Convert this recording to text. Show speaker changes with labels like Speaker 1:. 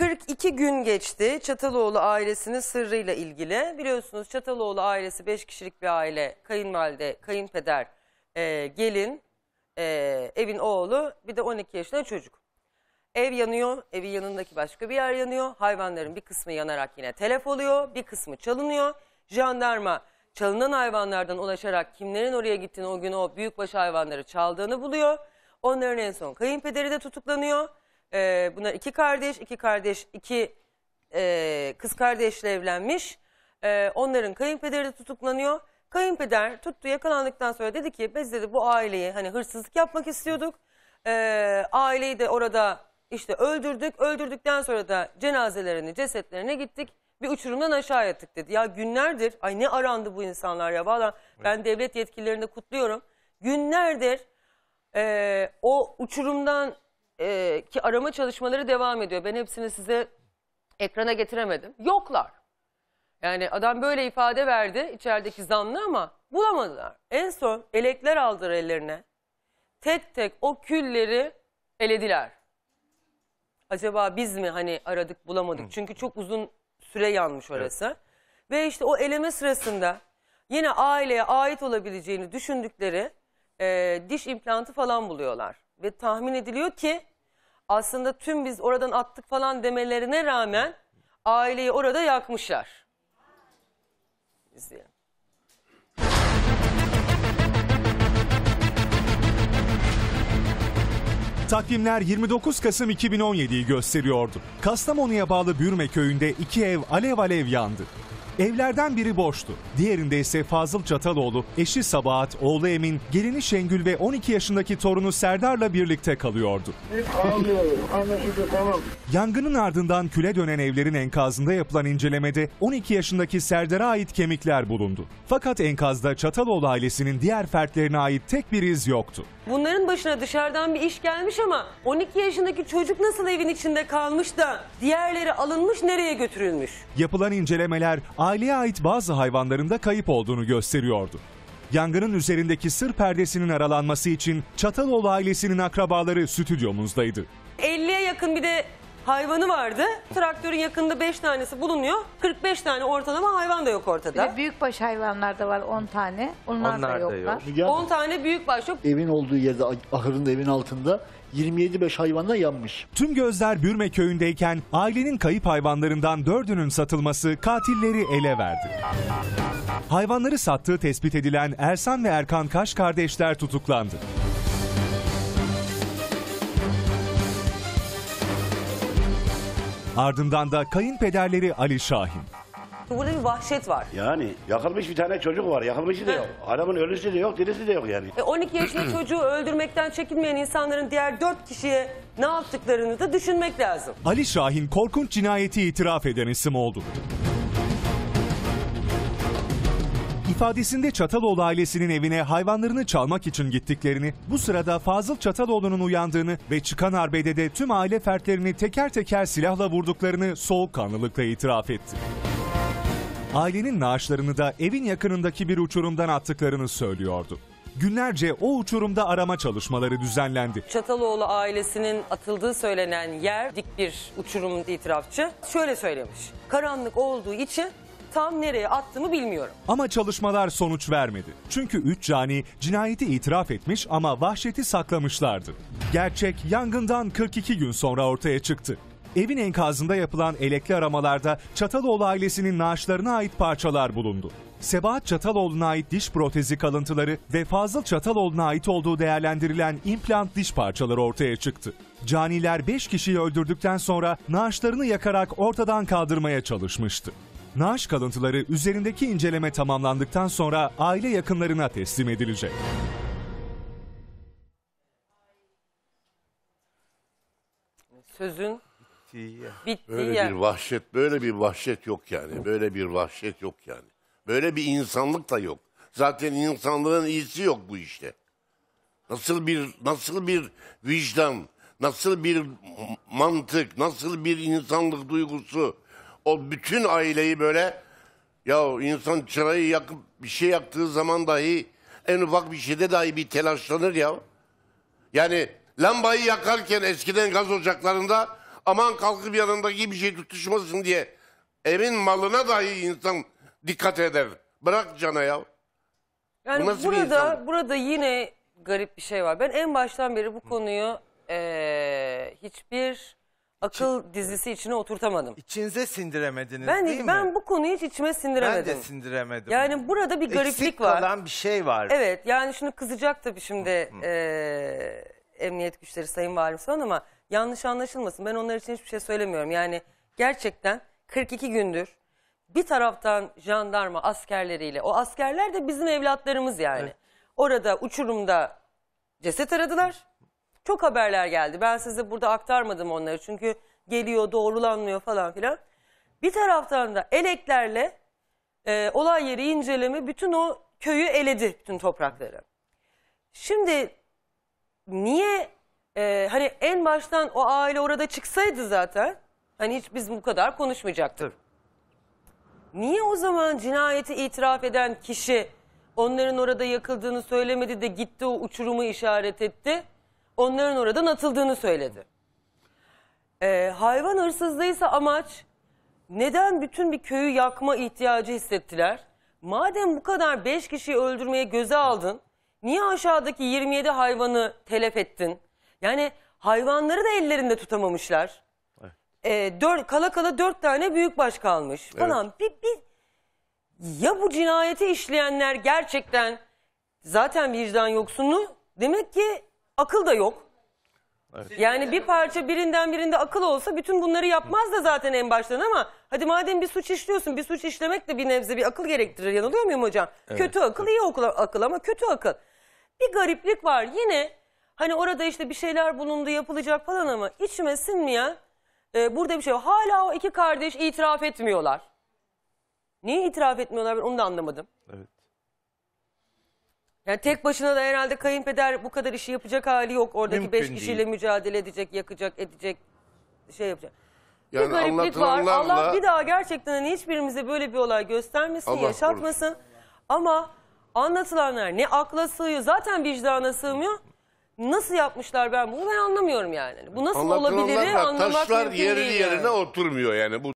Speaker 1: 42 gün geçti Çataloğlu ailesinin sırrıyla ilgili. Biliyorsunuz Çataloğlu ailesi 5 kişilik bir aile. Kayınvalide, kayınpeder, e, gelin, e, evin oğlu bir de 12 yaşında çocuk. Ev yanıyor, evin yanındaki başka bir yer yanıyor. Hayvanların bir kısmı yanarak yine telef oluyor, bir kısmı çalınıyor. Jandarma çalınan hayvanlardan ulaşarak kimlerin oraya gittiğini o gün o büyükbaş hayvanları çaldığını buluyor. Onların en son kayınpederi de tutuklanıyor. E, ee, bunlar iki kardeş, iki kardeş, iki e, kız kardeşle evlenmiş. E, onların kayınpederi de tutuklanıyor. Kayınpeder tuttu yakalandıktan sonra dedi ki biz dedi bu aileyi hani hırsızlık yapmak istiyorduk. E, aileyi de orada işte öldürdük. Öldürdükten sonra da cenazelerini, cesetlerine gittik. Bir uçurumdan aşağı yattık dedi. Ya günlerdir ay ne arandı bu insanlar ya. Valla ben evet. devlet yetkililerini kutluyorum. Günlerdir e, o uçurumdan e, ki arama çalışmaları devam ediyor. Ben hepsini size ekrana getiremedim. Yoklar. Yani adam böyle ifade verdi içerideki zanlı ama bulamadılar. En son elekler aldılar ellerine. Tek tek o külleri elediler. Acaba biz mi hani aradık bulamadık? Hı. Çünkü çok uzun süre yanmış orası. Evet. Ve işte o eleme sırasında yine aileye ait olabileceğini düşündükleri e, diş implantı falan buluyorlar. Ve tahmin ediliyor ki aslında tüm biz oradan attık falan demelerine rağmen aileyi orada yakmışlar. İzleyelim.
Speaker 2: Takvimler 29 Kasım 2017'yi gösteriyordu. Kastamonu'ya bağlı Bürme köyünde iki ev alev alev yandı. Evlerden biri boştu. Diğerinde ise Fazıl Çataloğlu, eşi Sabahat, oğlu Emin, gelini Şengül ve 12 yaşındaki torunu Serdar'la birlikte kalıyordu. Yangının ardından küle dönen evlerin enkazında yapılan incelemede 12 yaşındaki Serdar'a ait kemikler bulundu. Fakat enkazda Çataloğlu ailesinin diğer fertlerine ait tek bir iz yoktu.
Speaker 1: Bunların başına dışarıdan bir iş gelmiş ama 12 yaşındaki çocuk nasıl evin içinde kalmış da diğerleri alınmış nereye götürülmüş?
Speaker 2: Yapılan incelemeler aileye ait bazı hayvanların da kayıp olduğunu gösteriyordu. Yangının üzerindeki sır perdesinin aralanması için Çataloğlu ailesinin akrabaları stüdyomuzdaydı.
Speaker 1: 50'ye yakın bir de hayvanı vardı. Traktörün yakında 5 tanesi bulunuyor. 45 tane ortalama hayvan da yok ortada. de büyükbaş hayvanlar da var 10 tane. Onlar, Onlar da yoklar. yok. 10 tane büyük baş yok.
Speaker 2: evin olduğu yerde ahırın da evin altında 27 beş hayvanla yanmış. Tüm gözler Bürme köyündeyken ailenin kayıp hayvanlarından dördünün satılması katilleri ele verdi. Hayvanları sattığı tespit edilen Ersan ve Erkan Kaş kardeşler tutuklandı. Ardından da kayınpederleri Ali Şahin.
Speaker 1: Burada bir vahşet var.
Speaker 2: Yani yakılmış bir tane çocuk var. Yakılmışı da yok. Adamın ölüsü de yok, dirisi de yok yani. E
Speaker 1: 12 yaşında çocuğu öldürmekten çekinmeyen insanların diğer 4 kişiye ne yaptıklarını da düşünmek lazım.
Speaker 2: Ali Şahin korkunç cinayeti itiraf eden isim oldu. İfadesinde Çataloğlu ailesinin evine hayvanlarını çalmak için gittiklerini, bu sırada Fazıl Çataloğlu'nun uyandığını ve çıkan arbedede tüm aile fertlerini teker teker silahla vurduklarını soğukkanlılıkla itiraf etti. Ailenin naaşlarını da evin yakınındaki bir uçurumdan attıklarını söylüyordu. Günlerce o uçurumda arama çalışmaları düzenlendi.
Speaker 1: Çataloğlu ailesinin atıldığı söylenen yer dik bir uçurum itirafçı şöyle söylemiş. Karanlık olduğu için tam nereye attığımı bilmiyorum.
Speaker 2: Ama çalışmalar sonuç vermedi. Çünkü 3 cani cinayeti itiraf etmiş ama vahşeti saklamışlardı. Gerçek yangından 42 gün sonra ortaya çıktı. Evin enkazında yapılan elekli aramalarda Çataloğlu ailesinin naaşlarına ait parçalar bulundu. Sebahat Çataloğlu'na ait diş protezi kalıntıları ve Fazıl Çataloğlu'na ait olduğu değerlendirilen implant diş parçaları ortaya çıktı. Caniler 5 kişiyi öldürdükten sonra naaşlarını yakarak ortadan kaldırmaya çalışmıştı naaş kalıntıları üzerindeki inceleme tamamlandıktan sonra aile yakınlarına teslim edilecek.
Speaker 1: Sözün bittiği yer. Böyle bir vahşet, böyle bir vahşet yok yani. Böyle bir vahşet yok yani. Böyle bir insanlık da yok. Zaten insanlığın iyisi yok bu işte. Nasıl bir nasıl bir vicdan, nasıl bir mantık, nasıl bir insanlık duygusu, o bütün aileyi böyle ya insan çırayı yakıp bir şey yaktığı zaman dahi en ufak bir şeyde dahi bir telaşlanır ya. Yani lambayı yakarken eskiden gaz ocaklarında aman kalkıp yanındaki bir şey tutuşmasın diye evin malına dahi insan dikkat eder. Bırak cana ya. Yani Bu burada burada yine garip bir şey var. Ben en baştan beri bu konuyu eee, hiçbir akıl dizisi içine oturtamadım. İçinize sindiremediniz Ben değil ben mi? bu konuyu hiç içime sindiremedim. Ben de sindiremedim. Yani burada bir gariplik Eksik var. kalan bir şey var. Evet yani şunu kızacak tabii şimdi eee, emniyet güçleri sayın valimiz falan ama yanlış anlaşılmasın. Ben onlar için hiçbir şey söylemiyorum. Yani gerçekten 42 gündür bir taraftan jandarma askerleriyle o askerler de bizim evlatlarımız yani. Orada uçurumda ceset aradılar çok haberler geldi. Ben size burada aktarmadım onları çünkü geliyor doğrulanmıyor falan filan. Bir taraftan da eleklerle e, olay yeri inceleme bütün o köyü eledi bütün toprakları. Şimdi niye e, hani en baştan o aile orada çıksaydı zaten hani hiç biz bu kadar konuşmayacaktık. Niye o zaman cinayeti itiraf eden kişi onların orada yakıldığını söylemedi de gitti o uçurumu işaret etti? onların oradan atıldığını söyledi. Ee, hayvan hırsızlığıysa amaç neden bütün bir köyü yakma ihtiyacı hissettiler? Madem bu kadar 5 kişiyi öldürmeye göze aldın, niye aşağıdaki 27 hayvanı telef ettin? Yani hayvanları da ellerinde tutamamışlar. Ee, dört, kala kala 4 tane büyükbaş kalmış falan. Evet. Bir, bir, ya bu cinayeti işleyenler gerçekten zaten vicdan yoksunu demek ki akıl da yok. Evet. Yani bir parça birinden birinde akıl olsa bütün bunları yapmaz da zaten en baştan ama hadi madem bir suç işliyorsun bir suç işlemek de bir nebze bir akıl gerektirir yanılıyor muyum hocam? Evet. Kötü akıl iyi okula akıl ama kötü akıl. Bir gariplik var yine hani orada işte bir şeyler bulundu yapılacak falan ama içime sinmeyen e, burada bir şey var. Hala o iki kardeş itiraf etmiyorlar. Niye itiraf etmiyorlar ben onu da anlamadım. Evet. Yani tek başına da herhalde kayınpeder bu kadar işi yapacak hali yok. Oradaki Mümkün beş kişiyle mücadele edecek, yakacak, edecek, şey yapacak. Yani bir gariplik var. Allah bir daha gerçekten hani hiçbirimize böyle bir olay göstermesin, Allah yaşatmasın. Ama anlatılanlar ne akla sığıyor, zaten vicdana sığmıyor. Nasıl yapmışlar ben bunu ben anlamıyorum yani. Bu nasıl olabilir Anlatılanlar anlamak taşlar mümkün yerli değil yani. yerine oturmuyor yani bu